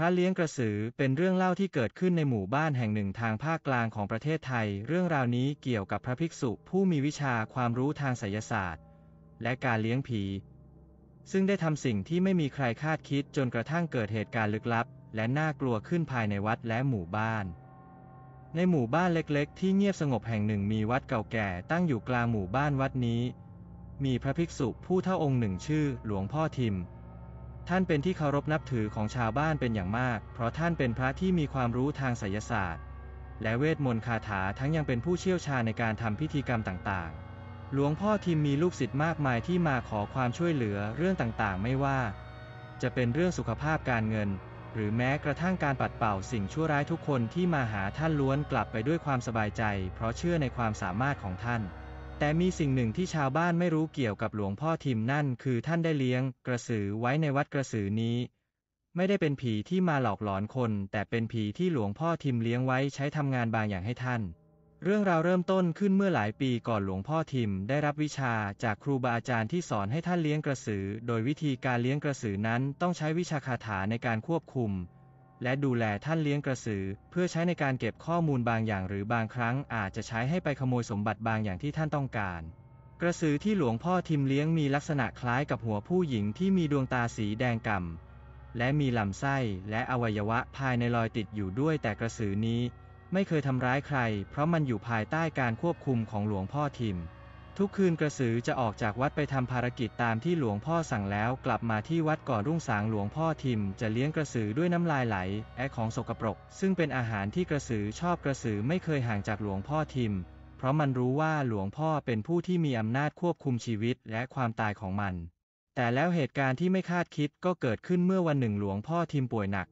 พระเลี้ยงกระสือเป็นเรื่องเล่าที่เกิดขึ้นในหมู่บ้านแห่งหนึ่งทางภาคกลางของประเทศไทย เรื่องราวนี้เกี่ยวกับพระภิกษุผู้มีวิชาความรู้ทางไสยศาสตร์ และการเลี้ยงผี ซึ่งได้ทำสิ่งที่ไม่มีใครคาดคิดจนกระทั่งเกิดเหตุการณ์ลึกลับและน่ากลัวขึ้นภายในวัดและหมู่บ้าน ในหมู่บ้านเล็ก ๆ ที่เงียบสงบแห่งหนึ่งมีวัดเก่าแก่ตั้งอยู่กลางหมู่บ้านวัดนี้ มีพระภิกษุผู้เท่าองค์หนึ่งชื่อหลวงพ่อทิมท่านเป็นที่เคารพนับถือของชาวบ้านเป็นอย่างมาก เพราะท่านเป็นพระที่มีความรู้ทางไสยศาสตร์ และเวทมนต์คาถา ทั้งยังเป็นผู้เชี่ยวชาญในการทำพิธีกรรมต่างๆ หลวงพ่อทิมมีลูกศิษย์มากมายที่มาขอความช่วยเหลือเรื่องต่างๆ ไม่ว่า จะเป็นเรื่องสุขภาพการเงิน หรือแม้กระทั่งการปัดเป่าสิ่งชั่วร้ายทุกคนที่มาหาท่านล้วนกลับไปด้วยความสบายใจ เพราะเชื่อในความสามารถของท่านแต่มีสิ่งหนึ่งที่ชาวบ้านไม่รู้เกี่ยวกับหลวงพ่อทิมนั่น คือท่านได้เลี้ยงกระสือไว้ในวัดกระสือนี้ ไม่ได้เป็นผีที่มาหลอกหลอนคน แต่เป็นผีที่หลวงพ่อทิมเลี้ยงไว้ใช้ทำงานบางอย่างให้ท่าน เรื่องราวเริ่มต้นขึ้นเมื่อหลายปีก่อนหลวงพ่อทิมได้รับวิชาจากครูบาอาจารย์ที่สอนให้ท่านเลี้ยงกระสือ โดยวิธีการเลี้ยงกระสือนั้นต้องใช้วิชาคาถาในการควบคุมและดูแลท่านเลี้ยงกระสือ เพื่อใช้ในการเก็บข้อมูลบางอย่างหรือบางครั้ง อาจจะใช้ให้ไปขโมยสมบัติบางอย่างที่ท่านต้องการ กระสือที่หลวงพ่อทิมเลี้ยงมีลักษณะคล้ายกับหัวผู้หญิงที่มีดวงตาสีแดงกำ่ำและมีลำไส้และอวัยวะภายในลอยติดอยู่ด้วยแต่กระสือนี้ ไม่เคยทำร้ายใคร เพราะมันอยู่ภายใต้การควบคุมของหลวงพ่อทิมทุกคืนกระสือจะออกจากวัดไปทำภารกิจตามที่หลวงพ่อสั่งแล้วกลับมาที่วัดก่อนรุ่งสางหลวงพ่อทิม จะเลี้ยงกระสือด้วยน้ำลายไหล แอะของสกปรกซึ่งเป็นอาหารที่กระสือชอบกระสือไม่เคยห่างจากหลวงพ่อทิม เพราะมันรู้ว่าหลวงพ่อเป็นผู้ที่มีอำนาจควบคุมชีวิตและความตายของมัน แต่แล้วเหตุการณ์ที่ไม่คาดคิดก็เกิดขึ้นเมื่อวันหนึ่งหลวงพ่อทิมป่วยหนัก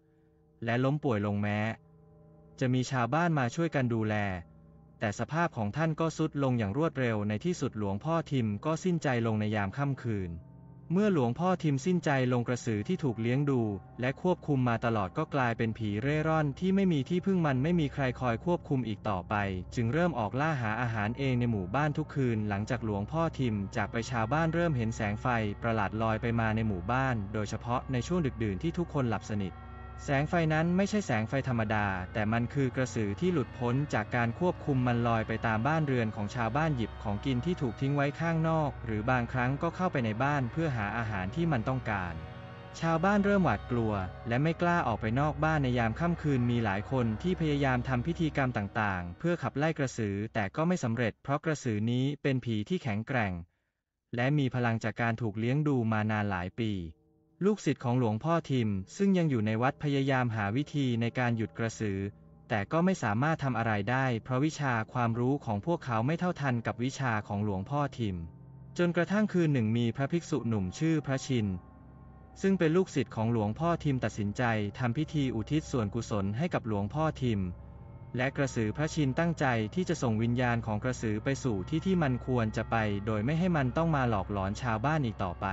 และล้มป่วยลงแม้ จะมีชาวบ้านมาช่วยกันดูแลแต่สภาพของท่านก็รุดลงอย่างรวดเร็วในที่สุดหลวงพ่อทิมก็สิ้นใจลงในยามค่ำคืน เมื่อหลวงพ่อทิมสิ้นใจลงกระสือที่ถูกเลี้ยงดู และควบคุมมาตลอดก็กลายเป็นผีเร่ร่อน ที่ไม่มีที่พึ่งมันไม่มีใครคอยควบคุมอีกต่อไป จึงเริ่มออกล่าหาอาหารเองในหมู่บ้านทุกคืน หลังจากหลวงพ่อทิม จากไปชาวบ้านเริ่มเห็นแสงไฟประหลาดลอยไปมาในหมู่บ้าน โดยเฉพาะในช่วงดึกดื่นที่ทุกคนหลับสนิทแสงไฟนั้นไม่ใช่แสงไฟธรรมดา แต่มันคือกระสือที่หลุดพ้นจากการควบคุมมันลอยไปตามบ้านเรือนของชาวบ้านหยิบของกินที่ถูกทิ้งไว้ข้างนอก หรือบางครั้งก็เข้าไปในบ้านเพื่อหาอาหารที่มันต้องการ ชาวบ้านเริ่มหวาดกลัว และไม่กล้าออกไปนอกบ้านในยามค่ำคืนมีหลายคนที่พยายามทำพิธีกรรมต่างๆ เพื่อขับไล่กระสือแต่ก็ไม่สำเร็จ เพราะกระสือนี้เป็นผีที่แข็งแกร่ง และมีพลังจากการถูกเลี้ยงดูมานานหลายปีลูกศิษย์ของหลวงพ่อทิม ซึ่งยังอยู่ในวัดพยายามหาวิธีในการหยุดกระสือ แต่ก็ไม่สามารถทำอะไรได้เพราะวิชาความรู้ของพวกเขาไม่เท่าทันกับวิชาของหลวงพ่อทิม จนกระทั่งคืนหนึ่งมีพระภิกษุหนุ่มชื่อพระชิน ซึ่งเป็นลูกศิษย์ของหลวงพ่อทิม ตัดสินใจทำพิธีอุทิศส่วนกุศลให้กับหลวงพ่อทิม และกระสือพระชินตั้งใจที่จะส่งวิญญาณของกระสือไปสู่ที่ที่มันควรจะไป โดยไม่ให้มันต้องมาหลอกหลอนชาวบ้านอีกต่อไป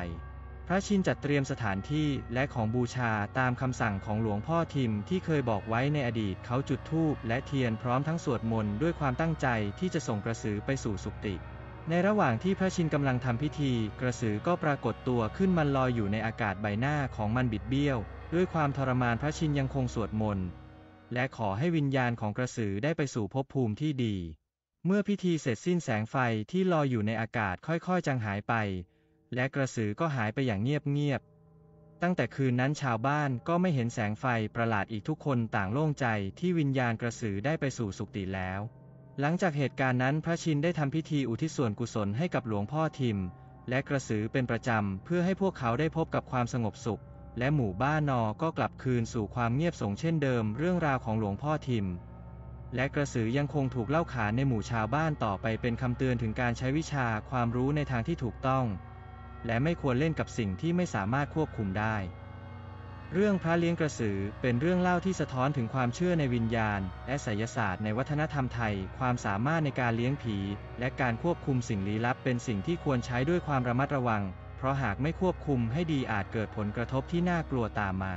พระชินจัดเตรียมสถานที่และของบูชาตามคำสั่งของหลวงพ่อทิมที่เคยบอกไว้ในอดีตเขาจุดธูปและเทียนพร้อมทั้งสวดมนต์ด้วยความตั้งใจที่จะส่งกระสือไปสู่สุคติ ในระหว่างที่พระชินกำลังทำพิธี กระสือก็ปรากฏตัวขึ้นมันลอยอยู่ในอากาศใบหน้าของมันบิดเบี้ยวด้วยความทรมานพระชินยังคงสวดมนต์และขอให้วิญญาณของกระสือได้ไปสู่ภพภูมิที่ดี เมื่อพิธีเสร็จสิ้นแสงไฟที่ลอยอยู่ในอากาศค่อยๆจางหายไปและกระสือก็หายไปอย่างเงียบ ๆ ตั้งแต่คืนนั้นชาวบ้านก็ไม่เห็นแสงไฟประหลาดอีกทุกคนต่างโล่งใจที่วิญญาณกระสือได้ไปสู่สุคติแล้ว หลังจากเหตุการณ์นั้น พระชินได้ทำพิธีอุทิศส่วนกุศลให้กับหลวงพ่อทิม และกระสือเป็นประจำ เพื่อให้พวกเขาได้พบกับความสงบสุข และหมู่บ้านนอก็กลับคืนสู่ความเงียบสงเช่นเดิมเรื่องราวของหลวงพ่อทิม และกระสือยังคงถูกเล่าขานในหมู่ชาวบ้านต่อไปเป็นคำเตือนถึงการใช้วิชาความรู้ในทางที่ถูกต้องและไม่ควรเล่นกับสิ่งที่ไม่สามารถควบคุมได้ เรื่องพระเลี้ยงกระสือเป็นเรื่องเล่าที่สะท้อนถึงความเชื่อในวิญญาณ และไสยศาสตร์ในวัฒนธรรมไทย ความสามารถในการเลี้ยงผี และการควบคุมสิ่งลี้ลับ เป็นสิ่งที่ควรใช้ด้วยความระมัดระวัง เพราะหากไม่ควบคุมให้ดีอาจเกิดผลกระทบที่น่ากลัวตามมา